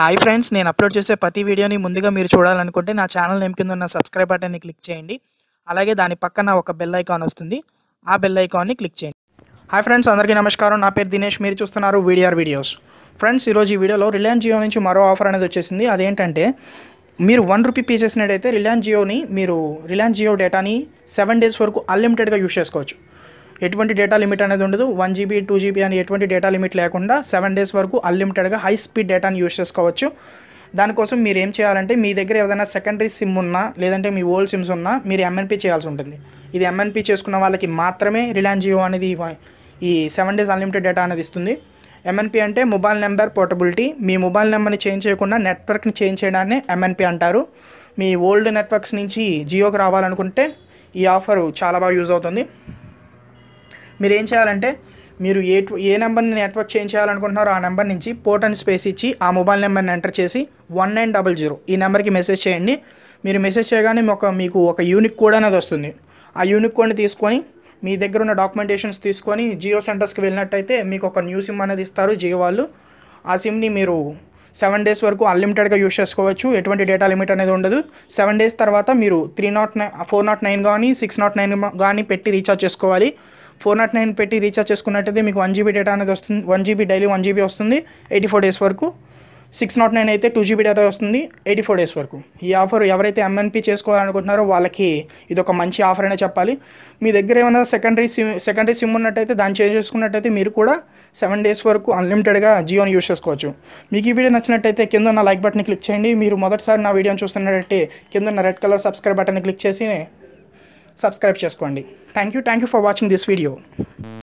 hi friends నేను upload చేసే ప్రతి వీడియోని ముందుగా మీరు చూడాలనుకుంటే నా ఛానల్ నేమ్ కింద ఉన్న సబ్స్క్రైబ్ బటన్ని క్లిక్ చేయండి అలాగే దాని పక్కన ఒక బెల్ ఐకాన్ వస్తుంది ఆ బెల్ ఐకాన్ని క్లిక్ చేయండి హాయ్ ఫ్రెండ్స్ అందరికీ నమస్కారం నా పేరు దినేష్ మీరు చూస్తున్నారు వీడిఆర్ వీడియోస్ ఫ్రెండ్స్ ఈరోజు ఈ వీడియోలో రిలయన్స్ జియో నుంచి మరో ఆఫర్ అనేది వచ్చేసింది అదేంటంటే మీరు వన్ రూపీ పే చేసినట్టయితే రిలయన్స్ జియోని మీరు రిలయన్స్ జియో డేటాని సెవెన్ డేస్ వరకు అన్లిమిటెడ్గా యూస్ చేసుకోవచ్చు ఎటువంటి డేటా లిమిట్ అనేది ఉండదు వన్ జీబీ టూ జీబీ అని ఎటువంటి డేటా లిమిట్ లేకుండా సెవెన్ డేస్ వరకు అన్లిమిటెడ్గా హై స్పీడ్ డేటాని యూస్ చేసుకోవచ్చు దానికోసం మీరు ఏం చేయాలంటే మీ దగ్గర ఏదైనా సెకండరీ సిమ్ ఉన్నా లేదంటే మీ ఓల్డ్ సిమ్స్ ఉన్నా మీరు ఎంఎన్పి చేయాల్సి ఉంటుంది ఇది ఎంఎన్పి చేసుకున్న వాళ్ళకి మాత్రమే రిలయన్స్ జియో అనేది ఈ సెవెన్ డేస్ అన్లిమిటెడ్ డేటా అనేది ఇస్తుంది ఎంఎన్పి అంటే మొబైల్ నెంబర్ పోర్టబిలిటీ మీ మొబైల్ నెంబర్ని చేంజ్ చేయకుండా నెట్వర్క్ని చేంజ్ చేయడాన్ని ఎంఎన్పి అంటారు మీ ఓల్డ్ నెట్వర్క్స్ నుంచి జియోకి రావాలనుకుంటే ఈ ఆఫర్ చాలా బాగా యూజ్ అవుతుంది మీరు ఏం చేయాలంటే మీరు ఏ ఏ నెంబర్ని నెట్వర్క్ చేంజ్ చేయాలనుకుంటున్నారో ఆ నెంబర్ నుంచి పోర్ట్ అని స్పేస్ ఇచ్చి ఆ మొబైల్ నెంబర్ని ఎంటర్ చేసి వన్ నైన్ డబల్ జీరో ఈ నెంబర్కి మెసేజ్ చేయండి మీరు మెసేజ్ చేయగానే ఒక మీకు ఒక యూనిక్ కోడ్ అనేది వస్తుంది ఆ యూనిక్ కోడ్ని తీసుకొని మీ దగ్గర ఉన్న డాక్యుమెంటేషన్స్ తీసుకొని జియో సెంటర్స్కి వెళ్ళినట్టయితే మీకు ఒక న్యూ సిమ్ అనేది ఇస్తారు జియో వాళ్ళు ఆ సిమ్ని మీరు సెవెన్ డేస్ వరకు అన్లిమిటెడ్గా యూస్ చేసుకోవచ్చు ఎటువంటి డేటా లిమిట్ అనేది ఉండదు సెవెన్ డేస్ తర్వాత మీరు three not nine four not nine కానీ సిక్స్ నాట్ నైన్ కానీ పెట్టి రీఛార్జ్ చేసుకోవాలి ఫోర్ నాట్ నైన్ పెట్టి రీఛార్జ్ చేసుకున్నట్టయితే మీకు వన్ జీబీ డేటా అనేది వస్తుంది one GB daily one GB వస్తుంది ఎయిటీ ఫోర్ డేస్ వరకు సిక్స్ నాట్ నైన్ అయితే టూ జీబీ డేటా వస్తుంది ఎయిటీ ఫోర్ డేస్ వరకు ఈ ఆఫర్ ఎవరైతే ఎంఎన్పి చేసుకోవాలనుకుంటున్నారో వాళ్ళకి ఇది ఒక మంచి ఆఫర్ అనే చెప్పాలి మీ దగ్గర ఏమైనా సెకండరీ సిమ్ సెకండరీ సిమ్ ఉన్నట్టయితే దాన్ని చేంజ్ చేసుకున్నట్టయితే మీరు కూడా సెవెన్ డేస్ వరకు అన్లిమిటెడ్గా జియోని యూస్ చేసుకోవచ్చు మీకు ఈ వీడియో నచ్చినట్టయితే కింద నా లైక్ బటన్ క్లిక్ చేయండి మీరు మొదటిసారి నా వీడియోని చూస్తున్నట్టయితే కింద red colour subscribe button click చేసి సబ్స్క్రైబ్ చేసుకోండి thank you thank you for watching this video